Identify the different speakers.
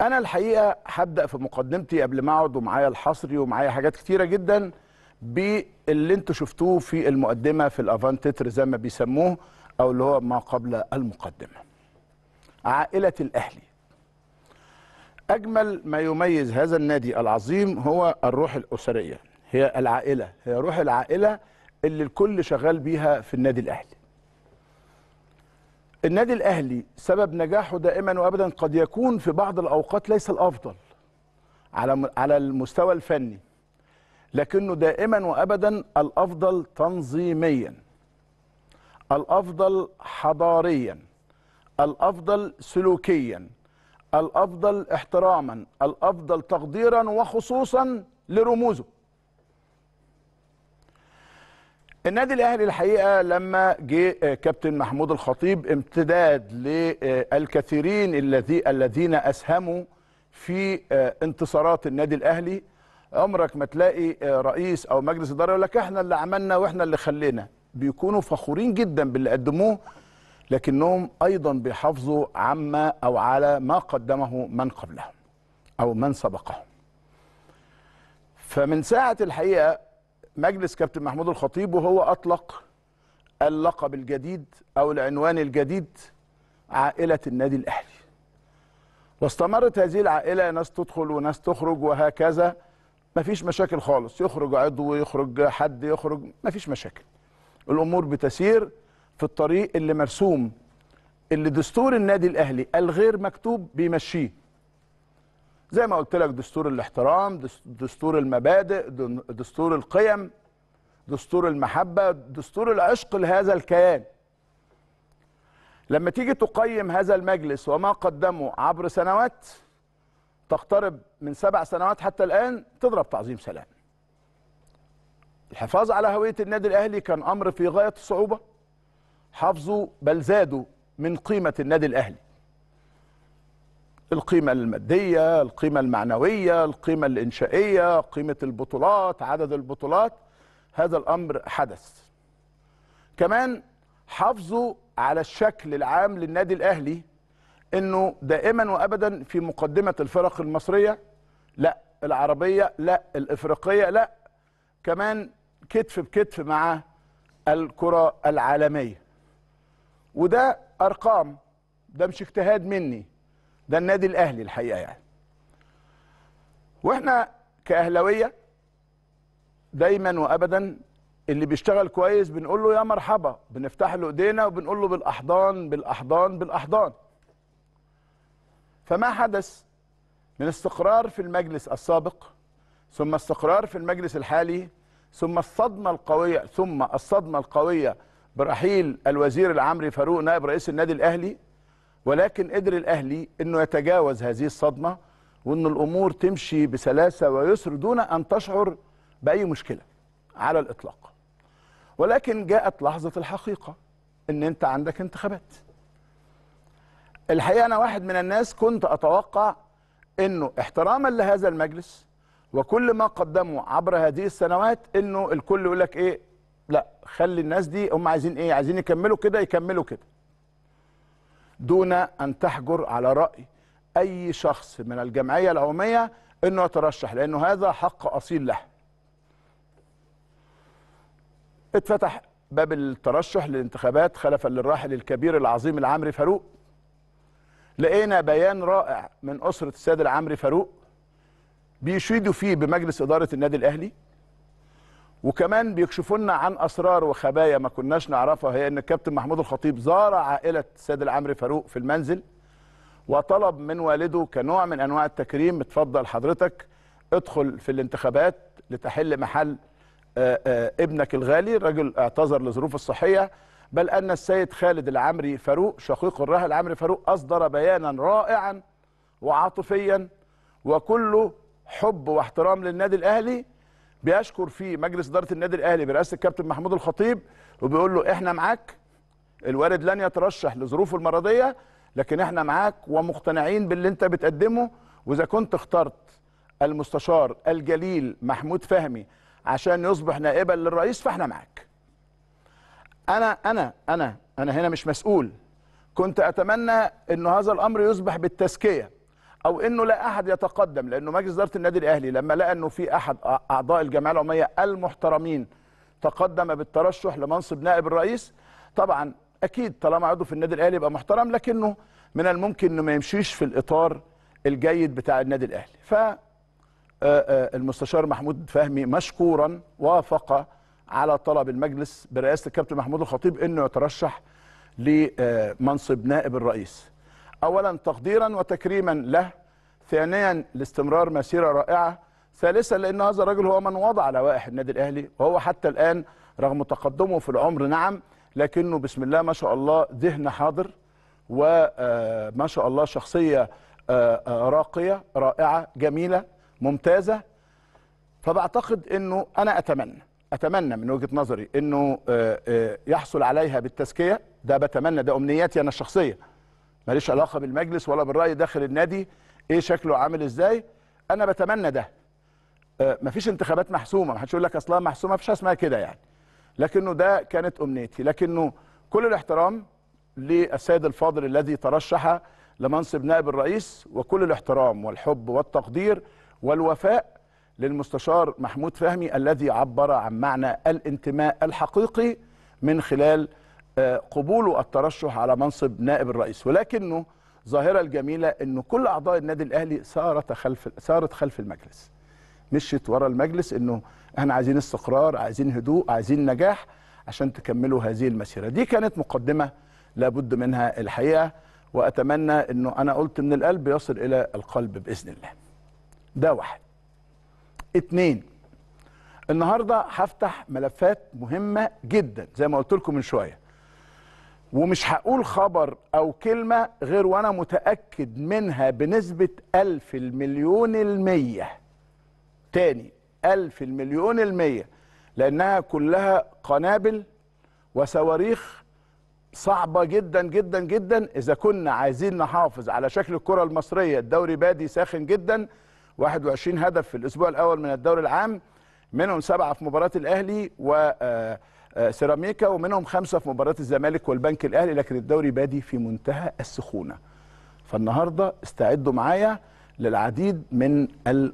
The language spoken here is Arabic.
Speaker 1: انا الحقيقه هبدا في مقدمتي قبل ما اقعد ومعايا الحصري ومعايا حاجات كتيره جدا باللي انتوا شفتوه في المقدمه في الافانتتر زي ما بيسموه او اللي هو ما قبل المقدمه عائله الاهلي اجمل ما يميز هذا النادي العظيم هو الروح الاسريه هي العائله هي روح العائله اللي الكل شغال بيها في النادي الاهلي النادي الاهلي سبب نجاحه دائما وابدا قد يكون في بعض الاوقات ليس الافضل على على المستوى الفني لكنه دائما وابدا الافضل تنظيميا الافضل حضاريا الافضل سلوكيا الافضل احتراما الافضل تقديرا وخصوصا لرموزه النادي الاهلي الحقيقه لما جه آه، كابتن محمود الخطيب امتداد للكثيرين الذي الذين اسهموا في آه، انتصارات النادي الاهلي عمرك ما تلاقي آه، رئيس او مجلس اداره يقول لك احنا اللي عملنا واحنا اللي خلينا بيكونوا فخورين جدا باللي قدموه لكنهم ايضا بيحافظوا عما او على ما قدمه من قبلهم او من سبقهم فمن ساعه الحقيقه مجلس كابتن محمود الخطيب وهو اطلق اللقب الجديد او العنوان الجديد عائله النادي الاهلي واستمرت هذه العائله ناس تدخل وناس تخرج وهكذا مفيش مشاكل خالص يخرج عضو يخرج حد يخرج مفيش مشاكل الامور بتسير في الطريق اللي مرسوم اللي دستور النادي الاهلي الغير مكتوب بيمشيه زي ما قلت لك دستور الاحترام دستور المبادئ دستور القيم دستور المحبة دستور العشق لهذا الكيان لما تيجي تقيم هذا المجلس وما قدمه عبر سنوات تقترب من سبع سنوات حتى الآن تضرب تعظيم سلام الحفاظ على هوية النادي الأهلي كان أمر في غاية الصعوبة حافظوا بل زادوا من قيمة النادي الأهلي القيمة المادية القيمة المعنوية القيمة الإنشائية قيمة البطولات عدد البطولات هذا الأمر حدث كمان حافظوا على الشكل العام للنادي الأهلي أنه دائما وأبدا في مقدمة الفرق المصرية لا العربية لا الإفريقية لا كمان كتف بكتف مع الكرة العالمية وده أرقام ده مش اجتهاد مني ده النادي الاهلي الحقيقه يعني واحنا كاهلاويه دايما وابدا اللي بيشتغل كويس بنقول له يا مرحبا بنفتح له ايدينا وبنقول له بالاحضان بالاحضان بالاحضان فما حدث من استقرار في المجلس السابق ثم استقرار في المجلس الحالي ثم الصدمه القويه ثم الصدمه القويه برحيل الوزير العمري فاروق نائب رئيس النادي الاهلي ولكن قدر الاهلي انه يتجاوز هذه الصدمه وان الامور تمشي بسلاسه ويسر دون ان تشعر باي مشكله على الاطلاق ولكن جاءت لحظه الحقيقه ان انت عندك انتخابات الحقيقه انا واحد من الناس كنت اتوقع انه احتراما لهذا المجلس وكل ما قدمه عبر هذه السنوات انه الكل يقول لك ايه لا خلي الناس دي هم عايزين ايه عايزين يكملوا كده يكملوا كده دون أن تحجر على رأي أي شخص من الجمعية العمومية أنه يترشح لأنه هذا حق أصيل له اتفتح باب الترشح للانتخابات خلفا للراحل الكبير العظيم العمري فاروق لقينا بيان رائع من أسرة السيد العمري فاروق بيشيدوا فيه بمجلس إدارة النادي الأهلي وكمان بيكشفوا لنا عن اسرار وخبايا ما كناش نعرفها هي ان الكابتن محمود الخطيب زار عائله السيد العمري فاروق في المنزل وطلب من والده كنوع من انواع التكريم اتفضل حضرتك ادخل في الانتخابات لتحل محل آه، آه، ابنك الغالي الرجل اعتذر لظروف الصحيه بل ان السيد خالد العمري فاروق شقيق الراحل العمري فاروق اصدر بيانا رائعا وعاطفيا وكله حب واحترام للنادي الاهلي بيشكر فيه مجلس اداره النادي الاهلي برئاسه الكابتن محمود الخطيب وبيقول له احنا معاك الوارد لن يترشح لظروفه المرضيه لكن احنا معاك ومقتنعين باللي انت بتقدمه واذا كنت اخترت المستشار الجليل محمود فهمي عشان يصبح نائبا للرئيس فاحنا معاك. انا انا انا انا هنا مش مسؤول كنت اتمنى ان هذا الامر يصبح بالتزكيه او انه لا احد يتقدم لانه مجلس اداره النادي الاهلي لما لقى انه في احد اعضاء الجمعيه العموميه المحترمين تقدم بالترشح لمنصب نائب الرئيس طبعا اكيد طالما عضو في النادي الاهلي يبقى محترم لكنه من الممكن انه ما يمشيش في الاطار الجيد بتاع النادي الاهلي ف المستشار محمود فهمي مشكورا وافق على طلب المجلس برئاسه الكابتن محمود الخطيب انه يترشح لمنصب نائب الرئيس أولا تقديرا وتكريما له ثانيا لاستمرار مسيرة رائعة ثالثا لأن هذا الرجل هو من وضع لوائح النادي الأهلي وهو حتى الآن رغم تقدمه في العمر نعم لكنه بسم الله ما شاء الله ذهن حاضر وما آه، شاء الله شخصية آه، آه، راقية رائعة جميلة ممتازة فبعتقد أنه أنا أتمنى أتمنى من وجهة نظري أنه يحصل عليها بالتزكية ده بتمنى ده أمنياتي أنا الشخصية ماليش علاقه بالمجلس ولا بالراي داخل النادي ايه شكله عامل ازاي انا بتمنى ده آه، مفيش انتخابات محسومه محدش يقول لك اصلها محسومه مفيش اسمها كده يعني لكنه ده كانت امنيتي لكنه كل الاحترام للسيد الفاضل الذي ترشح لمنصب نائب الرئيس وكل الاحترام والحب والتقدير والوفاء للمستشار محمود فهمي الذي عبر عن معنى الانتماء الحقيقي من خلال قبوله الترشح على منصب نائب الرئيس ولكنه ظاهرة الجميلة أن كل أعضاء النادي الأهلي سارت خلف, سارت خلف المجلس مشيت ورا المجلس أنه احنا عايزين استقرار عايزين هدوء عايزين نجاح عشان تكملوا هذه المسيرة دي كانت مقدمة لابد منها الحقيقة وأتمنى أنه أنا قلت من القلب يصل إلى القلب بإذن الله ده واحد اتنين النهاردة هفتح ملفات مهمة جدا زي ما قلت لكم من شوية ومش هقول خبر او كلمه غير وانا متاكد منها بنسبه الف المليون الميه تاني الف المليون الميه لانها كلها قنابل وصواريخ صعبة جدا جدا جدا إذا كنا عايزين نحافظ على شكل الكرة المصرية الدوري بادي ساخن جدا 21 هدف في الأسبوع الأول من الدوري العام منهم سبعة في مباراة الأهلي و آه آه، سيراميكا ومنهم خمسه في مباراه الزمالك والبنك الاهلي لكن الدوري بادي في منتهى السخونه فالنهارده استعدوا معايا للعديد من الم...